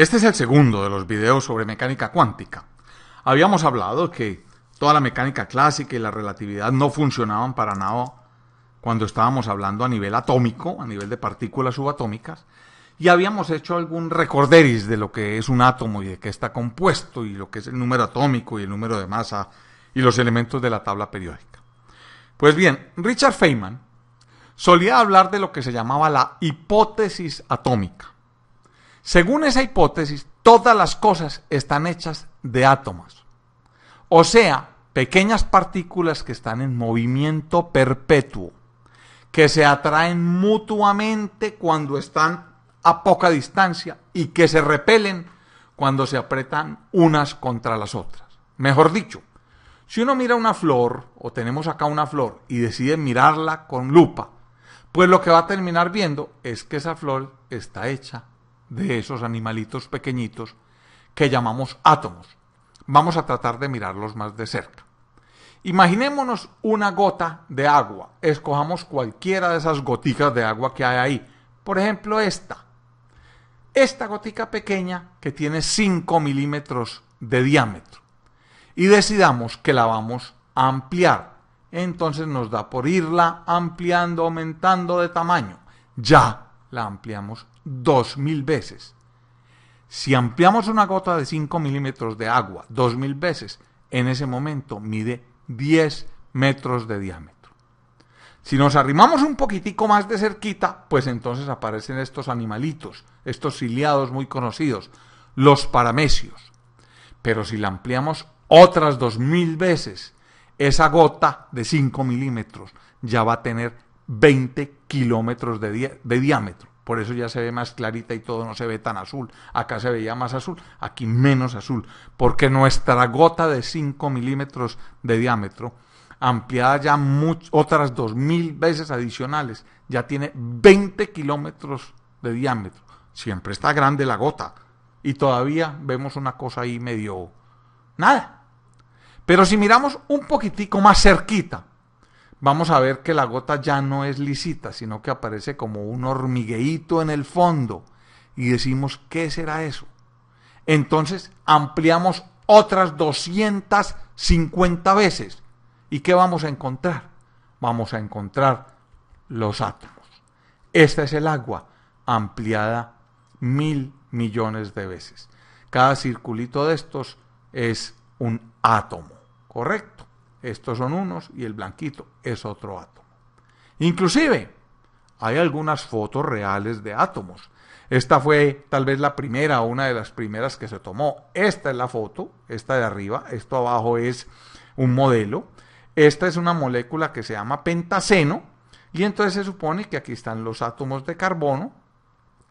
Este es el segundo de los videos sobre mecánica cuántica. Habíamos hablado que toda la mecánica clásica y la relatividad no funcionaban para nada cuando estábamos hablando a nivel atómico, a nivel de partículas subatómicas, y habíamos hecho algún recorderis de lo que es un átomo y de qué está compuesto y lo que es el número atómico y el número de masa y los elementos de la tabla periódica. Pues bien, Richard Feynman solía hablar de lo que se llamaba la hipótesis atómica. Según esa hipótesis, todas las cosas están hechas de átomos, o sea, pequeñas partículas que están en movimiento perpetuo, que se atraen mutuamente cuando están a poca distancia y que se repelen cuando se apretan unas contra las otras. Mejor dicho, si uno mira una flor, o tenemos acá una flor, y decide mirarla con lupa, pues lo que va a terminar viendo es que esa flor está hecha de esos animalitos pequeñitos que llamamos átomos. Vamos a tratar de mirarlos más de cerca. Imaginémonos una gota de agua. Escojamos cualquiera de esas goticas de agua que hay ahí. Por ejemplo, esta. Esta gotica pequeña que tiene 5 milímetros de diámetro. Y decidamos que la vamos a ampliar. Entonces nos da por irla ampliando, aumentando de tamaño. Ya la ampliamos 2.000 veces. Si ampliamos una gota de 5 milímetros de agua 2.000 veces, en ese momento mide 10 metros de diámetro. Si nos arrimamos un poquitico más de cerquita, pues entonces aparecen estos animalitos, estos ciliados muy conocidos, los paramecios. Pero si la ampliamos otras 2.000 veces, esa gota de 5 milímetros ya va a tener 20 kilómetros de, diámetro. Por eso ya se ve más clarita y todo no se ve tan azul. Acá se veía más azul, aquí menos azul. Porque nuestra gota de 5 milímetros de diámetro, ampliada ya otras 2.000 veces adicionales, ya tiene 20 kilómetros de diámetro. Siempre está grande la gota. Y todavía vemos una cosa ahí medio... Nada. Pero si miramos un poquitico más cerquita, vamos a ver que la gota ya no es lisita, sino que aparece como un hormigueíto en el fondo. Y decimos, ¿qué será eso? Entonces ampliamos otras 250 veces. ¿Y qué vamos a encontrar? Vamos a encontrar los átomos. Esta es el agua ampliada mil millones de veces. Cada circulito de estos es un átomo, ¿correcto? Estos son unos y el blanquito es otro átomo. Inclusive, hay algunas fotos reales de átomos. Esta fue tal vez la primera, o una de las primeras que se tomó. Esta es la foto, esta de arriba, esto abajo es un modelo. Esta es una molécula que se llama pentaceno y entonces se supone que aquí están los átomos de carbono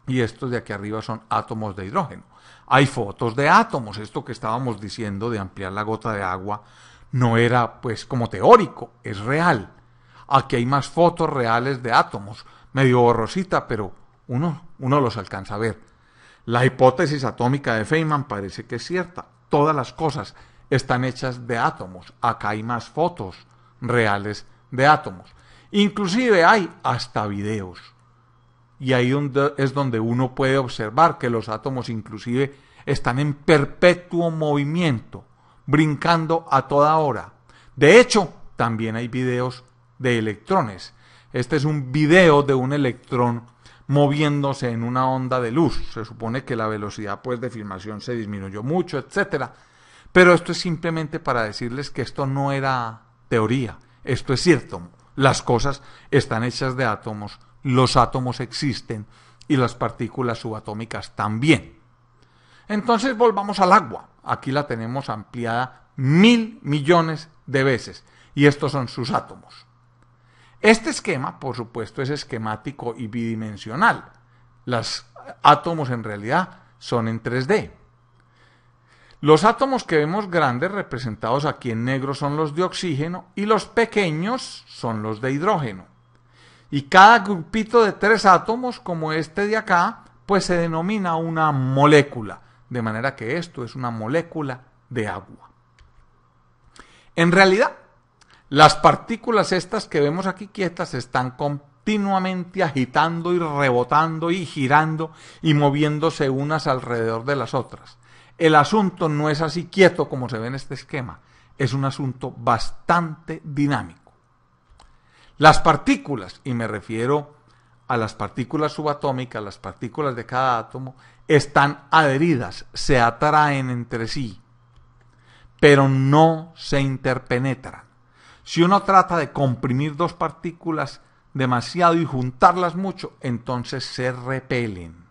y estos de aquí arriba son átomos de hidrógeno. Hay fotos de átomos, esto que estábamos diciendo de ampliar la gota de agua no era pues como teórico, es real. Aquí hay más fotos reales de átomos, medio borrosita, pero uno, uno los alcanza a ver. La hipótesis atómica de Feynman parece que es cierta. Todas las cosas están hechas de átomos. Acá hay más fotos reales de átomos. Inclusive hay hasta videos. Y ahí es donde uno puede observar que los átomos inclusive están en perpetuo movimiento brincando a toda hora. De hecho, también hay videos de electrones. Este es un video de un electrón moviéndose en una onda de luz. Se supone que la velocidad pues, de filmación se disminuyó mucho, etcétera. Pero esto es simplemente para decirles que esto no era teoría, esto es cierto. Las cosas están hechas de átomos, los átomos existen y las partículas subatómicas también. Entonces volvamos al agua. Aquí la tenemos ampliada mil millones de veces. Y estos son sus átomos. Este esquema, por supuesto, es esquemático y bidimensional. Los átomos en realidad son en 3D. Los átomos que vemos grandes representados aquí en negro son los de oxígeno y los pequeños son los de hidrógeno. Y cada grupito de tres átomos, como este de acá, pues se denomina una molécula de manera que esto es una molécula de agua. En realidad, las partículas estas que vemos aquí quietas están continuamente agitando y rebotando y girando y moviéndose unas alrededor de las otras. El asunto no es así quieto como se ve en este esquema, es un asunto bastante dinámico. Las partículas, y me refiero a las partículas subatómicas, las partículas de cada átomo, están adheridas, se atraen entre sí, pero no se interpenetran. Si uno trata de comprimir dos partículas demasiado y juntarlas mucho, entonces se repelen.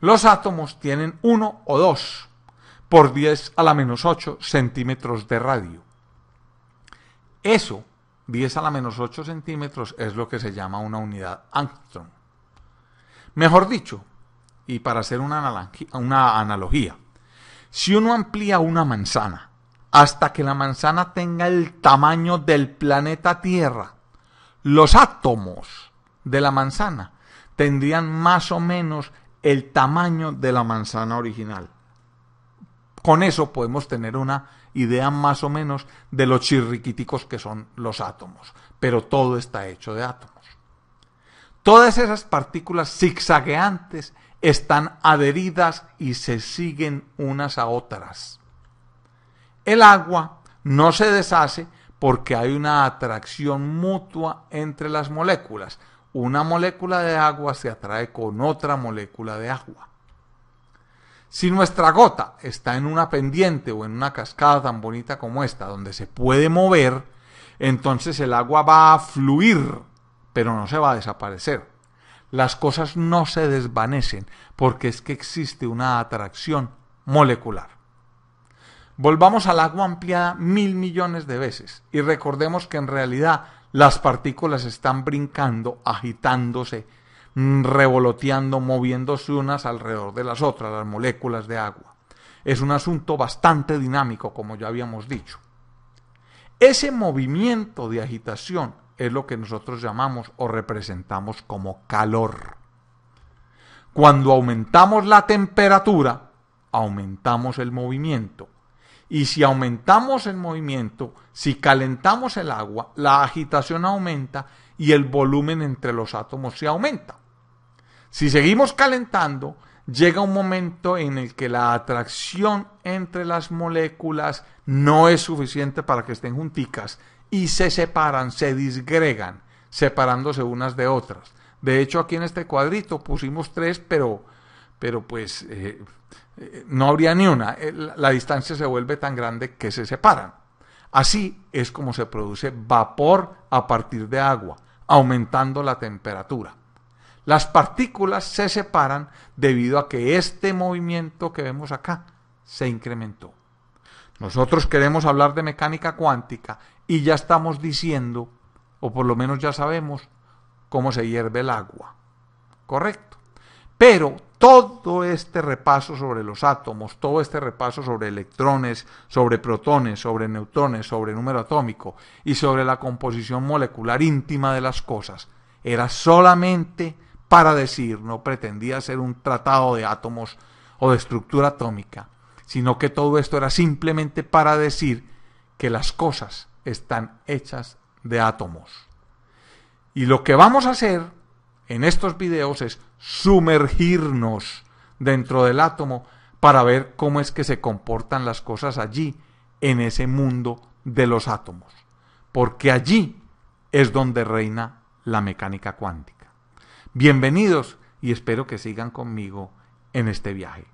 Los átomos tienen uno o dos por 10 a la menos 8 centímetros de radio. Eso 10 a la menos 8 centímetros es lo que se llama una unidad angstrom. Mejor dicho, y para hacer una, una analogía, si uno amplía una manzana hasta que la manzana tenga el tamaño del planeta Tierra, los átomos de la manzana tendrían más o menos el tamaño de la manzana original. Con eso podemos tener una idea más o menos de los chirriquíticos que son los átomos, pero todo está hecho de átomos. Todas esas partículas zigzagueantes están adheridas y se siguen unas a otras. El agua no se deshace porque hay una atracción mutua entre las moléculas. Una molécula de agua se atrae con otra molécula de agua. Si nuestra gota está en una pendiente o en una cascada tan bonita como esta, donde se puede mover, entonces el agua va a fluir, pero no se va a desaparecer. Las cosas no se desvanecen porque es que existe una atracción molecular. Volvamos al agua ampliada mil millones de veces y recordemos que en realidad las partículas están brincando, agitándose, Mm, revoloteando, moviéndose unas alrededor de las otras, las moléculas de agua. Es un asunto bastante dinámico, como ya habíamos dicho. Ese movimiento de agitación es lo que nosotros llamamos o representamos como calor. Cuando aumentamos la temperatura, aumentamos el movimiento. Y si aumentamos el movimiento, si calentamos el agua, la agitación aumenta y el volumen entre los átomos se aumenta. Si seguimos calentando, llega un momento en el que la atracción entre las moléculas no es suficiente para que estén junticas y se separan, se disgregan, separándose unas de otras. De hecho, aquí en este cuadrito pusimos tres, pero, pero pues eh, eh, no habría ni una. Eh, la distancia se vuelve tan grande que se separan. Así es como se produce vapor a partir de agua, aumentando la temperatura. Las partículas se separan debido a que este movimiento que vemos acá se incrementó. Nosotros queremos hablar de mecánica cuántica y ya estamos diciendo, o por lo menos ya sabemos, cómo se hierve el agua. Correcto. Pero todo este repaso sobre los átomos, todo este repaso sobre electrones, sobre protones, sobre neutrones, sobre número atómico y sobre la composición molecular íntima de las cosas, era solamente para decir no pretendía ser un tratado de átomos o de estructura atómica, sino que todo esto era simplemente para decir que las cosas están hechas de átomos. Y lo que vamos a hacer en estos videos es sumergirnos dentro del átomo para ver cómo es que se comportan las cosas allí, en ese mundo de los átomos. Porque allí es donde reina la mecánica cuántica. Bienvenidos y espero que sigan conmigo en este viaje.